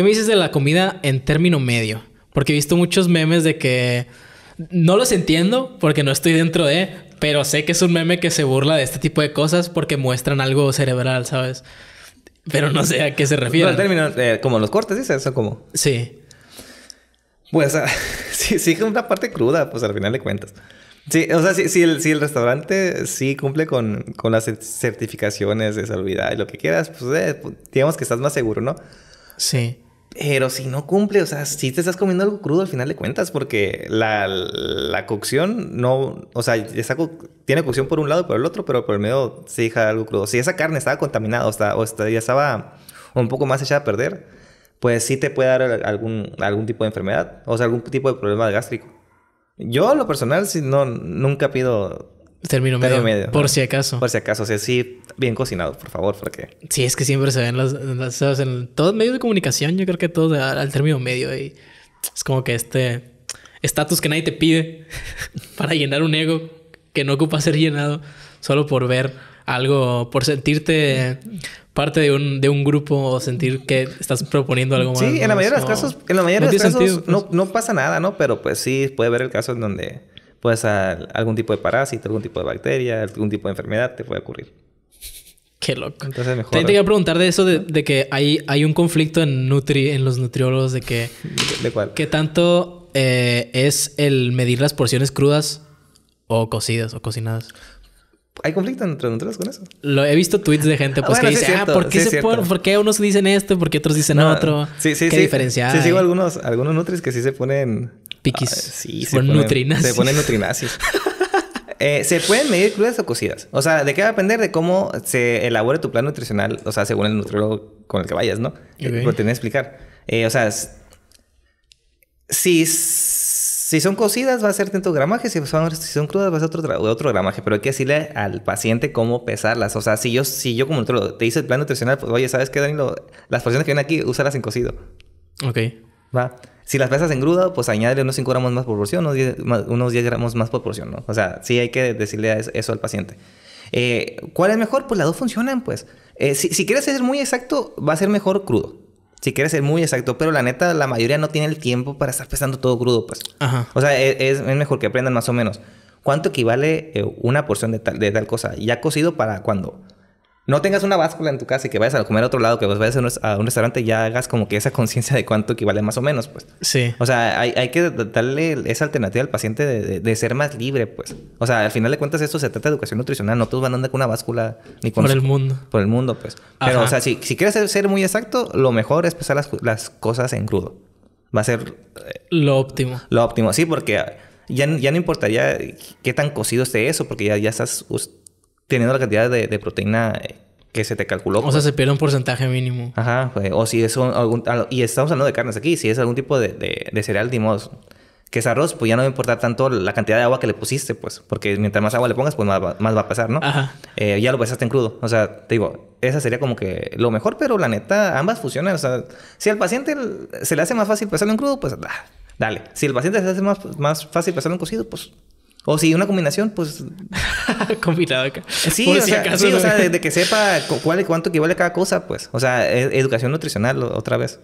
¿Qué me dices de la comida en término medio? Porque he visto muchos memes de que no los entiendo porque no estoy dentro de, pero sé que es un meme que se burla de este tipo de cosas porque muestran algo cerebral, ¿sabes? Pero no sé a qué se refiere. término, eh, como los cortes, dices, eso como. Sí. Pues ah, sí, sí, es una parte cruda, pues al final de cuentas. Sí, o sea, si sí, el, restaurante sí cumple con, las certificaciones de salud y lo que quieras, pues, eh, pues digamos que estás más seguro, ¿no? Sí. Pero si no cumple, o sea, si te estás comiendo algo crudo al final de cuentas, porque la, cocción no, o sea, tiene cocción por un lado y por el otro, pero por el medio se deja algo crudo. Si esa carne estaba contaminada o, está, ya estaba un poco más echada a perder, pues sí te puede dar algún, algún tipo de enfermedad, o sea, algún tipo de problema gástrico. Yo, a lo personal, si no, nunca pido Término medio, Por si acaso. Por si acaso. O sea, sí, bien cocinado, por favor, porque... Sí, es que siempre se ven las... en todos medios de comunicación, yo creo que todos al término medio. Y es como que este estatus que nadie te pide para llenar un ego que no ocupa ser llenado solo por ver algo, por sentirte parte de un, de un grupo o sentir que estás proponiendo algo más. Sí, en la mayoría de los casos, en la mayoría de los casos pues. no, no pasa nada, ¿no? Pero pues sí, puede haber el caso en donde pues algún tipo de parásito, algún tipo de bacteria, algún tipo de enfermedad te puede ocurrir. Qué loco. Entonces mejor. Te, a preguntar de eso, de, que hay, hay un conflicto en nutri, en los nutriólogos, de que. ¿De cuál? ¿Qué tanto eh, es el medir las porciones crudas o cocidas o cocinadas. ¿Hay conflicto entre nutriólogos con eso? Lo, he visto tweets de gente pues, ah, que dice, ah, ¿por qué, qué unos dicen esto? ¿Por qué otros dicen otro? Sí, sí, ¿Qué sí. Sí, algunos, algunos que sí se ponen Piquis. sí, se ponen Se ponen eh, se pueden medir crudas o cocidas. O sea, ¿de qué va a depender? De cómo se elabore tu plan nutricional, o sea, según el nutriólogo con el que vayas, ¿no? Lo eh, que explicar. Eh, o sea, si si son cocidas va a ser tanto gramaje, si son, si son crudas va a ser otro, otro gramaje, pero hay que decirle al paciente cómo pesarlas. O sea, si yo, si yo como nutrólogo te hice el plan nutricional, pues oye, ¿sabes qué, Danilo? Las porciones que vienen aquí, úsalas en cocido. Ok. Va. Si las pesas en gruda, pues añádele unos 5 gramos más por porción, unos 10, gramos más por porción, ¿no? O sea, sí hay que decirle eso al paciente. Eh, ¿Cuál es mejor? Pues las dos funcionan, pues. Eh, si, quieres ser muy exacto, va a ser mejor crudo. Si quieres ser muy exacto, pero la neta, la mayoría no tiene el tiempo para estar pesando todo crudo, pues. Ajá. O sea, e, es, mejor que aprendan más o menos. ¿Cuánto equivale eh, una porción de tal, de tal cosa? Ya cocido para cuando no tengas una báscula en tu casa y que vayas a comer a otro lado, que vayas a un, restaurante y ya hagas como que esa conciencia de cuánto equivale más o menos, pues. Sí. O sea, hay, que darle esa alternativa al paciente de, ser más libre, pues. O sea, al final de cuentas esto se trata de educación nutricional, no todos van a andar con una báscula ni con... Por el mundo. Por el mundo, pues. Pero, o sea, si, quieres ser, muy exacto, lo mejor es pesar las, cosas en crudo. Va a ser... Eh, lo óptimo. Lo óptimo, sí, porque ya, ya no importaría qué tan cocido esté eso, porque ya, ya estás teniendo la cantidad de, proteína eh, que se te calculó. O sea, pues. se pierde un porcentaje mínimo. Ajá, pues, o si es algún... Y estamos hablando de carnes aquí, si es algún tipo de, cereal, dimos que es arroz, pues ya no va a importar tanto la cantidad de agua que le pusiste, pues, porque mientras más agua le pongas, pues más va, más va a pasar, ¿no? Ajá. Eh, ya lo pasaste en crudo. O sea, te digo, esa sería como que lo mejor, pero la neta, ambas funcionan. O sea, si al paciente se le hace más fácil pasarlo en crudo, pues dale. Si al paciente se le hace más, más fácil pasarlo en cocido, pues o si una combinación, pues. Combinado acá. Sí, o, sea, o sea, de, que sepa cuál, cuánto equivale cada cosa, pues. O sea, e-, educación nutricional, otra vez.